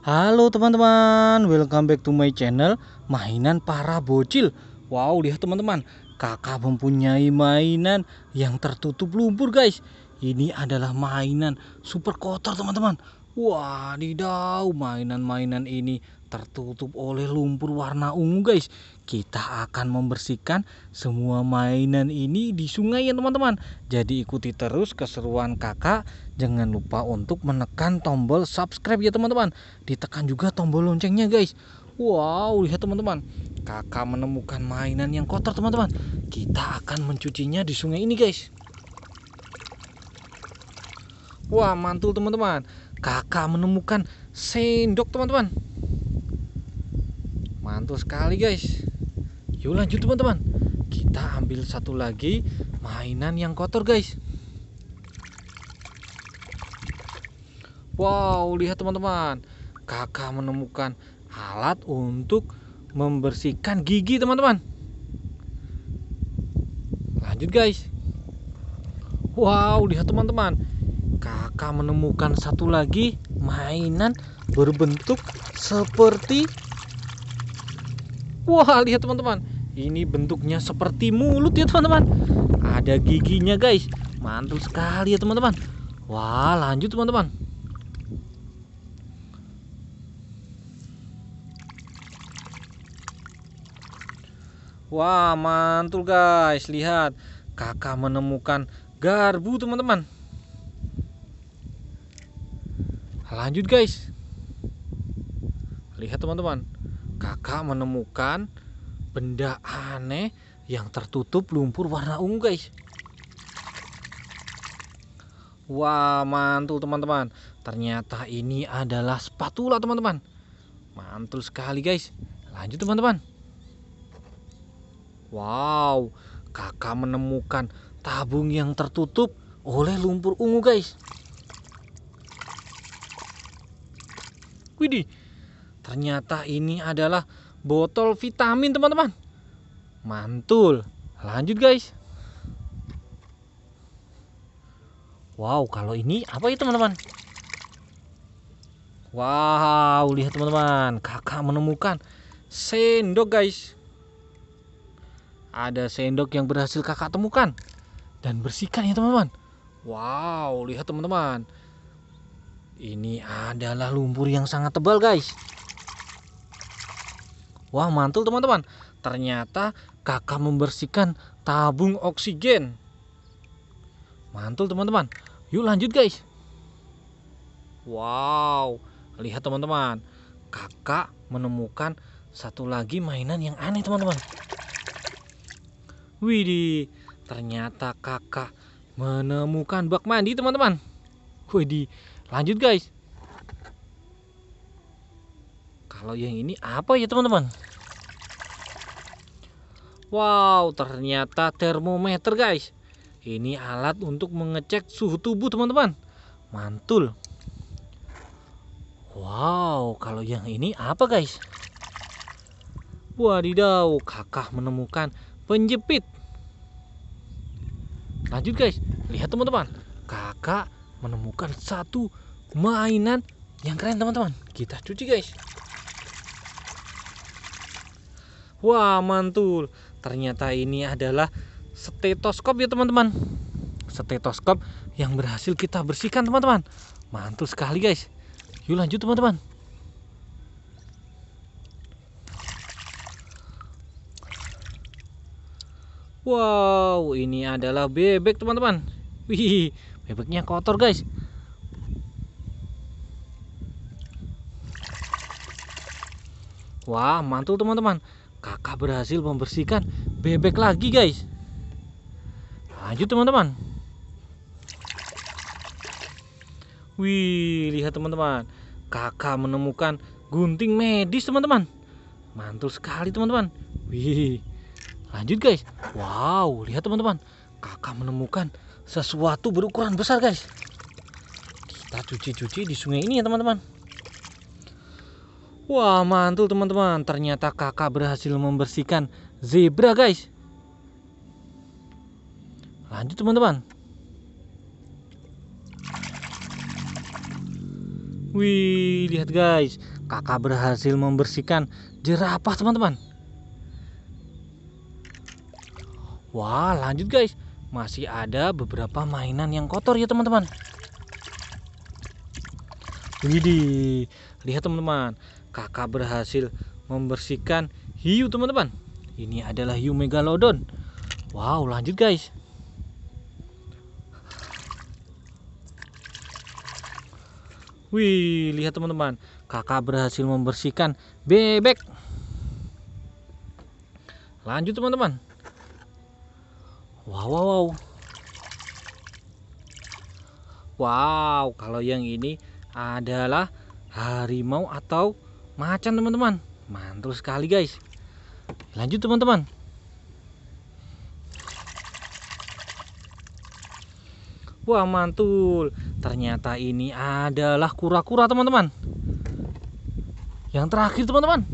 Halo teman-teman, welcome back to my channel Mainan para bocil Wow, lihat teman-teman Kakak mempunyai mainan yang tertutup lumpur guys Ini adalah mainan super kotor teman-teman Wah, didau mainan-mainan ini tertutup oleh lumpur warna ungu guys kita akan membersihkan semua mainan ini di sungai ya teman-teman jadi ikuti terus keseruan kakak jangan lupa untuk menekan tombol subscribe ya teman-teman ditekan juga tombol loncengnya guys wow lihat teman-teman kakak menemukan mainan yang kotor teman-teman kita akan mencucinya di sungai ini guys wah mantul teman-teman kakak menemukan sendok teman-teman betul sekali guys yuk lanjut teman-teman kita ambil satu lagi mainan yang kotor guys wow lihat teman-teman kakak menemukan alat untuk membersihkan gigi teman-teman lanjut guys wow lihat teman-teman kakak menemukan satu lagi mainan berbentuk seperti Wah lihat teman-teman Ini bentuknya seperti mulut ya teman-teman Ada giginya guys Mantul sekali ya teman-teman Wah lanjut teman-teman Wah mantul guys Lihat kakak menemukan garbu teman-teman Lanjut guys Lihat teman-teman kakak menemukan benda aneh yang tertutup lumpur warna ungu guys Wah mantul teman-teman Ternyata ini adalah spatula teman-teman Mantul sekali guys Lanjut teman-teman Wow Kakak menemukan tabung yang tertutup oleh lumpur ungu guys Widih Ternyata ini adalah botol vitamin teman-teman Mantul Lanjut guys Wow kalau ini apa itu ya, teman-teman Wow lihat teman-teman Kakak menemukan sendok guys Ada sendok yang berhasil kakak temukan Dan bersihkan ya teman-teman Wow lihat teman-teman Ini adalah lumpur yang sangat tebal guys Wah mantul teman-teman Ternyata kakak membersihkan tabung oksigen Mantul teman-teman Yuk lanjut guys Wow Lihat teman-teman Kakak menemukan satu lagi mainan yang aneh teman-teman Widih Ternyata kakak menemukan bak mandi teman-teman Widih Lanjut guys kalau yang ini apa ya teman-teman? Wow, ternyata termometer guys. Ini alat untuk mengecek suhu tubuh teman-teman. Mantul. Wow, kalau yang ini apa guys? Wadidaw, kakak menemukan penjepit. Lanjut guys, lihat teman-teman. Kakak menemukan satu mainan yang keren teman-teman. Kita cuci guys. Wah mantul Ternyata ini adalah stetoskop ya teman-teman Stetoskop yang berhasil kita bersihkan teman-teman Mantul sekali guys Yuk lanjut teman-teman Wow, ini adalah bebek teman-teman. Wih, bebeknya kotor guys. Wah, mantul teman-teman kakak berhasil membersihkan bebek lagi guys lanjut teman-teman wih lihat teman-teman kakak menemukan gunting medis teman-teman mantul sekali teman-teman wih lanjut guys wow lihat teman-teman kakak menemukan sesuatu berukuran besar guys kita cuci-cuci di sungai ini ya teman-teman Wah mantul teman-teman Ternyata kakak berhasil membersihkan zebra guys Lanjut teman-teman Wih lihat guys Kakak berhasil membersihkan jerapah teman-teman Wah lanjut guys Masih ada beberapa mainan yang kotor ya teman-teman Widih Lihat teman-teman kakak berhasil membersihkan hiu teman-teman ini adalah hiu megalodon wow lanjut guys wih lihat teman-teman kakak berhasil membersihkan bebek lanjut teman-teman wow wow wow wow kalau yang ini adalah harimau atau macan teman-teman mantul sekali guys lanjut teman-teman wah mantul ternyata ini adalah kura-kura teman-teman yang terakhir teman-teman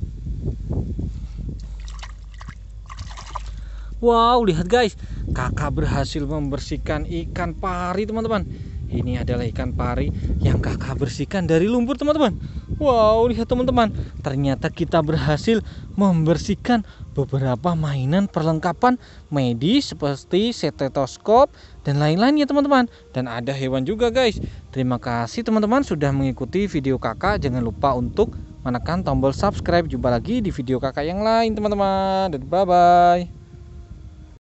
wow lihat guys kakak berhasil membersihkan ikan pari teman-teman ini adalah ikan pari yang kakak bersihkan dari lumpur teman-teman Wow, lihat teman-teman, ternyata kita berhasil membersihkan beberapa mainan perlengkapan medis seperti stetoskop dan lain-lain ya teman-teman. Dan ada hewan juga guys. Terima kasih teman-teman sudah mengikuti video kakak. Jangan lupa untuk menekan tombol subscribe. Jumpa lagi di video kakak yang lain teman-teman. Dan bye-bye.